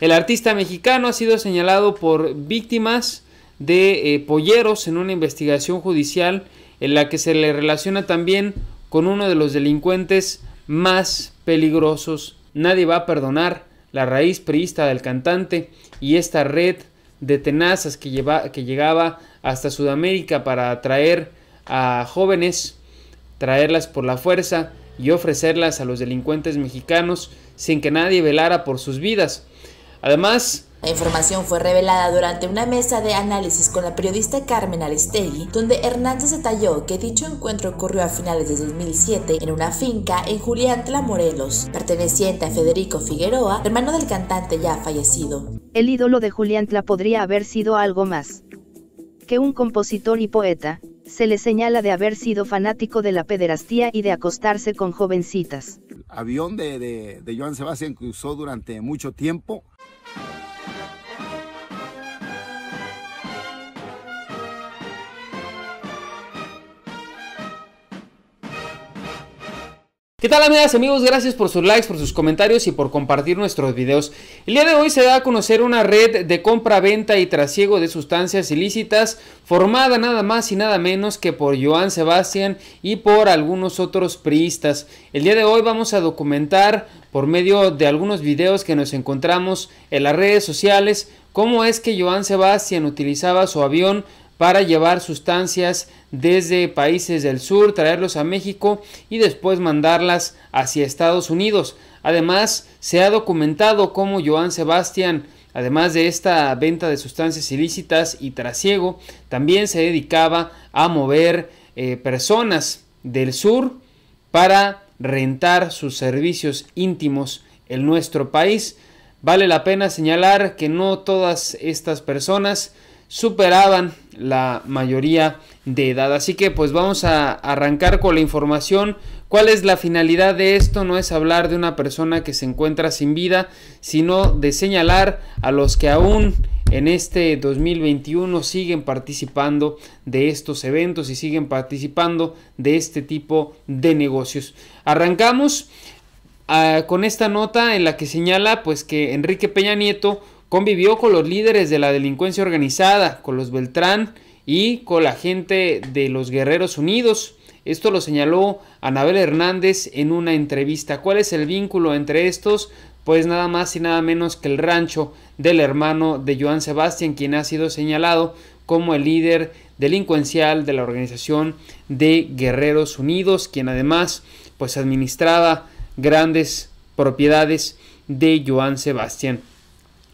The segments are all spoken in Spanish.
El artista mexicano ha sido señalado por víctimas de eh, polleros en una investigación judicial en la que se le relaciona también con uno de los delincuentes más peligrosos. Nadie va a perdonar la raíz priista del cantante y esta red de tenazas que, lleva, que llegaba hasta Sudamérica para atraer a jóvenes, traerlas por la fuerza y ofrecerlas a los delincuentes mexicanos sin que nadie velara por sus vidas. Además, la información fue revelada durante una mesa de análisis con la periodista Carmen Aristegui, donde Hernández detalló que dicho encuentro ocurrió a finales de 2007 en una finca en Julián Tla Morelos, perteneciente a Federico Figueroa, hermano del cantante ya fallecido. El ídolo de Julián Tla podría haber sido algo más que un compositor y poeta, se le señala de haber sido fanático de la pederastía y de acostarse con jovencitas. El Avión de, Joan Sebastián cruzó durante mucho tiempo ¿Qué tal amigas amigos? Gracias por sus likes, por sus comentarios y por compartir nuestros videos. El día de hoy se da a conocer una red de compra, venta y trasiego de sustancias ilícitas formada nada más y nada menos que por Joan Sebastián y por algunos otros priistas. El día de hoy vamos a documentar por medio de algunos videos que nos encontramos en las redes sociales cómo es que Joan Sebastián utilizaba su avión para llevar sustancias desde países del sur, traerlos a México y después mandarlas hacia Estados Unidos. Además, se ha documentado cómo Joan Sebastián, además de esta venta de sustancias ilícitas y trasiego, también se dedicaba a mover eh, personas del sur para rentar sus servicios íntimos en nuestro país. Vale la pena señalar que no todas estas personas superaban la mayoría de edad. Así que pues vamos a arrancar con la información. ¿Cuál es la finalidad de esto? No es hablar de una persona que se encuentra sin vida, sino de señalar a los que aún en este 2021 siguen participando de estos eventos y siguen participando de este tipo de negocios. Arrancamos ah, con esta nota en la que señala pues que Enrique Peña Nieto Convivió con los líderes de la delincuencia organizada, con los Beltrán y con la gente de los Guerreros Unidos. Esto lo señaló Anabel Hernández en una entrevista. ¿Cuál es el vínculo entre estos? Pues nada más y nada menos que el rancho del hermano de Joan Sebastián, quien ha sido señalado como el líder delincuencial de la organización de Guerreros Unidos, quien además pues administraba grandes propiedades de Joan Sebastián.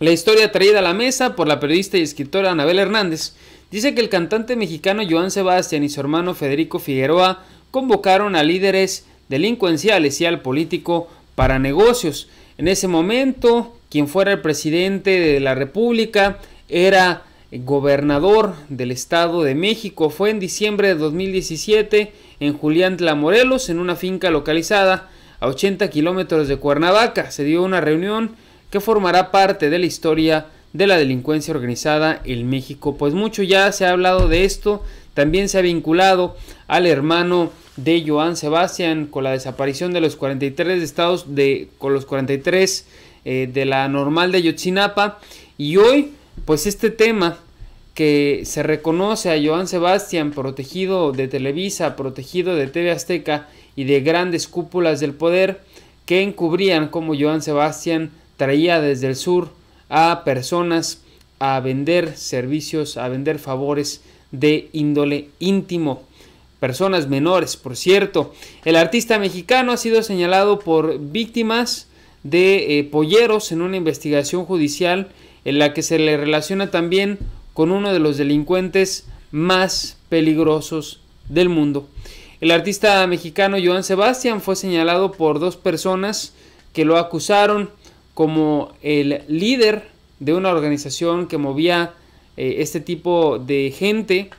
La historia traída a la mesa por la periodista y escritora Anabel Hernández dice que el cantante mexicano Joan Sebastián y su hermano Federico Figueroa convocaron a líderes delincuenciales y al político para negocios. En ese momento, quien fuera el presidente de la República era gobernador del Estado de México. Fue en diciembre de 2017 en Julián Tlamorelos, en una finca localizada a 80 kilómetros de Cuernavaca. Se dio una reunión que formará parte de la historia de la delincuencia organizada en México. Pues mucho ya se ha hablado de esto, también se ha vinculado al hermano de Joan Sebastián con la desaparición de los 43 estados de con los 43 eh, de la normal de Yotzinapa y hoy pues este tema que se reconoce a Joan Sebastián protegido de Televisa, protegido de TV Azteca y de grandes cúpulas del poder que encubrían como Joan Sebastián traía desde el sur a personas a vender servicios, a vender favores de índole íntimo. Personas menores, por cierto. El artista mexicano ha sido señalado por víctimas de eh, polleros en una investigación judicial en la que se le relaciona también con uno de los delincuentes más peligrosos del mundo. El artista mexicano Joan Sebastián fue señalado por dos personas que lo acusaron como el líder de una organización que movía eh, este tipo de gente,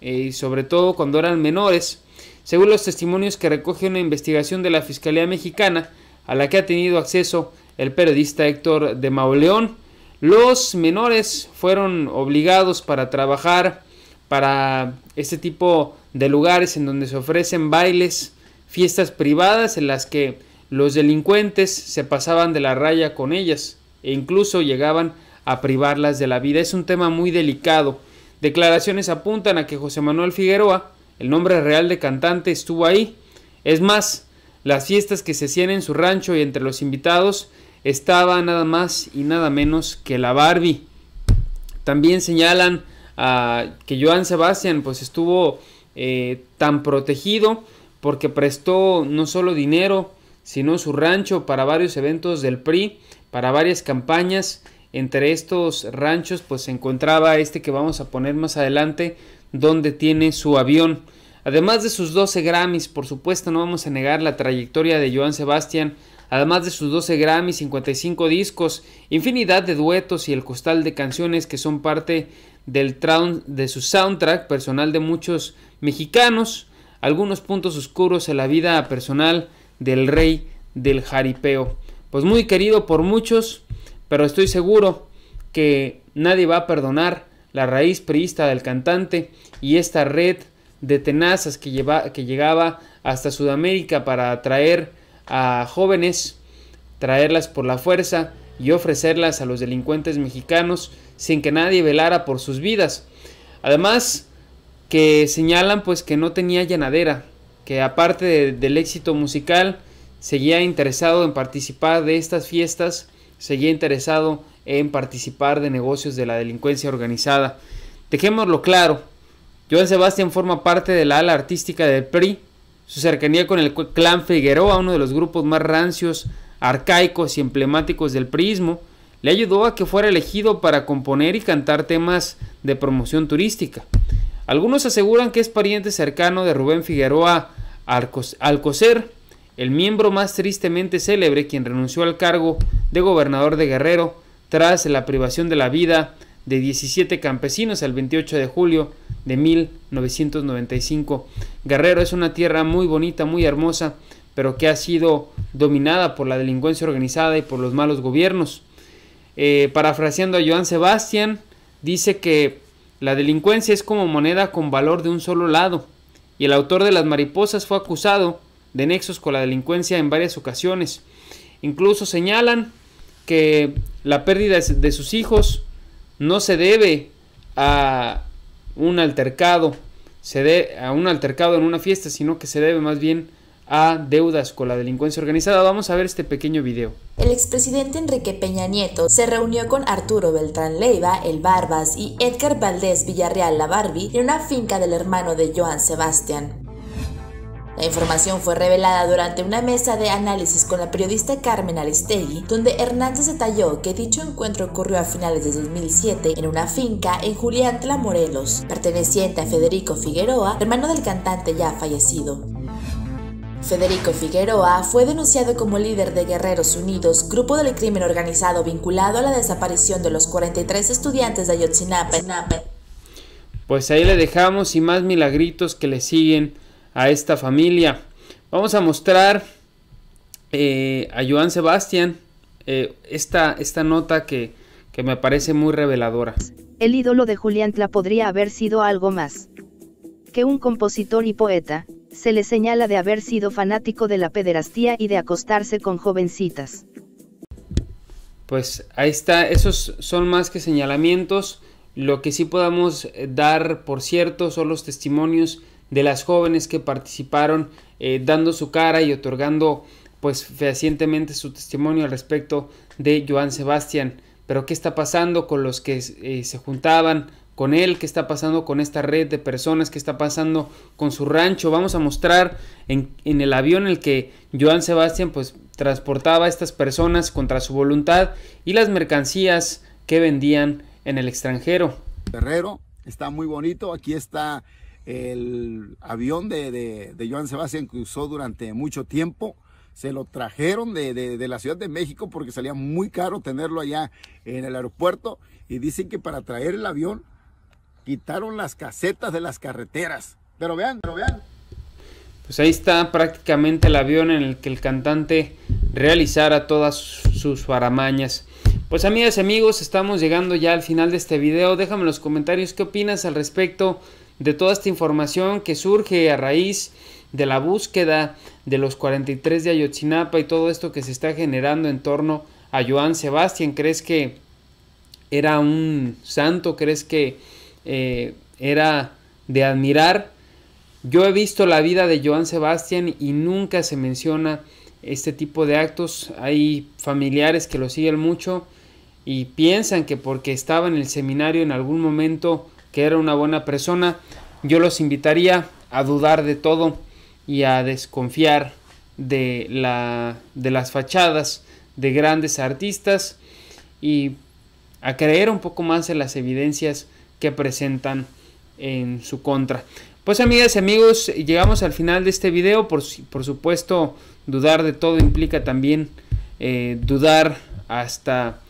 eh, sobre todo cuando eran menores, según los testimonios que recoge una investigación de la Fiscalía Mexicana a la que ha tenido acceso el periodista Héctor de Mauleón, los menores fueron obligados para trabajar para este tipo de lugares en donde se ofrecen bailes, fiestas privadas en las que los delincuentes se pasaban de la raya con ellas e incluso llegaban a privarlas de la vida. Es un tema muy delicado. Declaraciones apuntan a que José Manuel Figueroa, el nombre real de cantante, estuvo ahí. Es más, las fiestas que se hacían en su rancho y entre los invitados estaba nada más y nada menos que la Barbie. También señalan a ah, que Joan Sebastián pues estuvo eh, tan protegido porque prestó no solo dinero, sino su rancho para varios eventos del PRI, para varias campañas. Entre estos ranchos pues se encontraba este que vamos a poner más adelante donde tiene su avión. Además de sus 12 Grammys, por supuesto no vamos a negar la trayectoria de Joan Sebastián, además de sus 12 Grammys, 55 discos, infinidad de duetos y el costal de canciones que son parte del de su soundtrack personal de muchos mexicanos, algunos puntos oscuros en la vida personal del rey del jaripeo. Pues muy querido por muchos, pero estoy seguro que nadie va a perdonar la raíz priista del cantante y esta red de tenazas que, lleva, que llegaba hasta Sudamérica para atraer a jóvenes, traerlas por la fuerza y ofrecerlas a los delincuentes mexicanos sin que nadie velara por sus vidas. Además, que señalan pues que no tenía llanadera, que aparte del éxito musical, seguía interesado en participar de estas fiestas, seguía interesado en participar de negocios de la delincuencia organizada. Dejémoslo claro, Joan Sebastián forma parte de la ala artística del PRI, su cercanía con el clan Figueroa, uno de los grupos más rancios, arcaicos y emblemáticos del priismo, le ayudó a que fuera elegido para componer y cantar temas de promoción turística. Algunos aseguran que es pariente cercano de Rubén Figueroa Alcocer, el miembro más tristemente célebre quien renunció al cargo de gobernador de Guerrero tras la privación de la vida de 17 campesinos el 28 de julio de 1995. Guerrero es una tierra muy bonita, muy hermosa, pero que ha sido dominada por la delincuencia organizada y por los malos gobiernos. Eh, parafraseando a Joan Sebastián, dice que la delincuencia es como moneda con valor de un solo lado, y el autor de las mariposas fue acusado de nexos con la delincuencia en varias ocasiones. Incluso señalan que la pérdida de sus hijos no se debe a un altercado, se debe a un altercado en una fiesta, sino que se debe más bien a deudas con la delincuencia organizada. Vamos a ver este pequeño video. El expresidente Enrique Peña Nieto se reunió con Arturo Beltrán Leiva, el Barbas, y Edgar Valdés Villarreal, la Barbie, en una finca del hermano de Joan Sebastián. La información fue revelada durante una mesa de análisis con la periodista Carmen Alistegui, donde Hernández detalló que dicho encuentro ocurrió a finales de 2007 en una finca en Julián Morelos, perteneciente a Federico Figueroa, hermano del cantante ya fallecido. Federico Figueroa fue denunciado como líder de Guerreros Unidos, grupo del crimen organizado vinculado a la desaparición de los 43 estudiantes de Ayotzinapa. Pues ahí le dejamos y más milagritos que le siguen a esta familia. Vamos a mostrar eh, a Joan Sebastián eh, esta, esta, nota que, que me parece muy reveladora. El ídolo de Julián Tla podría haber sido algo más que un compositor y poeta, se le señala de haber sido fanático de la pederastía y de acostarse con jovencitas. Pues ahí está, esos son más que señalamientos. Lo que sí podamos eh, dar por cierto son los testimonios de las jóvenes que participaron eh, dando su cara y otorgando pues fehacientemente su testimonio al respecto de Joan Sebastián. Pero ¿qué está pasando con los que eh, se juntaban con él, qué está pasando con esta red de personas, qué está pasando con su rancho. Vamos a mostrar en, el avión en el que Joan Sebastián pues transportaba a estas personas contra su voluntad y las mercancías que vendían en el extranjero. Guerrero, está muy bonito. Aquí está el avión de, Joan Sebastián que usó durante mucho tiempo se lo trajeron de, la Ciudad de México porque salía muy caro tenerlo allá en el aeropuerto y dicen que para traer el avión quitaron las casetas de las carreteras. Pero vean, pero vean. Pues ahí está prácticamente el avión en el que el cantante realizara todas sus faramañas. Pues amigas y amigos, estamos llegando ya al final de este video. Déjame en los comentarios qué opinas al respecto de toda esta información que surge a raíz de la búsqueda de los 43 de Ayotzinapa y todo esto que se está generando en torno a Joan Sebastián. ¿Crees que era un santo? ¿Crees que eh, era de admirar. Yo he visto la vida de Joan Sebastián y nunca se menciona este tipo de actos. Hay familiares que lo siguen mucho y piensan que porque estaba en el seminario en algún momento que era una buena persona, yo los invitaría a dudar de todo y a desconfiar de, la, de las fachadas de grandes artistas y a creer un poco más en las evidencias que presentan en su contra. Pues amigas y amigos, llegamos al final de este video. Por, por supuesto, dudar de todo implica también eh, dudar hasta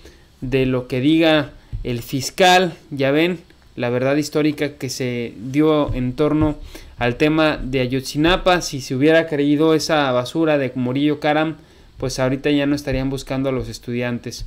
de lo que diga el fiscal. Ya ven, la verdad histórica que se dio en torno al tema de Ayotzinapa. Si se hubiera creído esa basura de morillo Karam, pues ahorita ya no estarían buscando a los estudiantes.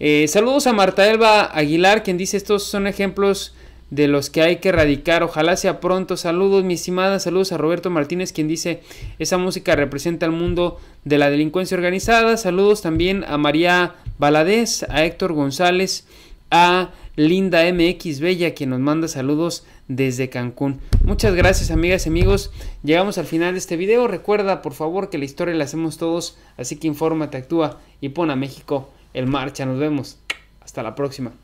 Eh, saludos a Marta Elba Aguilar, quien dice estos son ejemplos de los que hay que erradicar. Ojalá sea pronto. Saludos, mi estimada. Saludos a Roberto Martínez, quien dice esa música representa el mundo de la delincuencia organizada. Saludos también a María Baladés, a Héctor González, a Linda MX Bella, quien nos manda saludos desde Cancún. Muchas gracias, amigas y amigos. Llegamos al final de este video. Recuerda, por favor, que la historia la hacemos todos, así que infórmate, actúa y pon a México el marcha. Nos vemos. Hasta la próxima.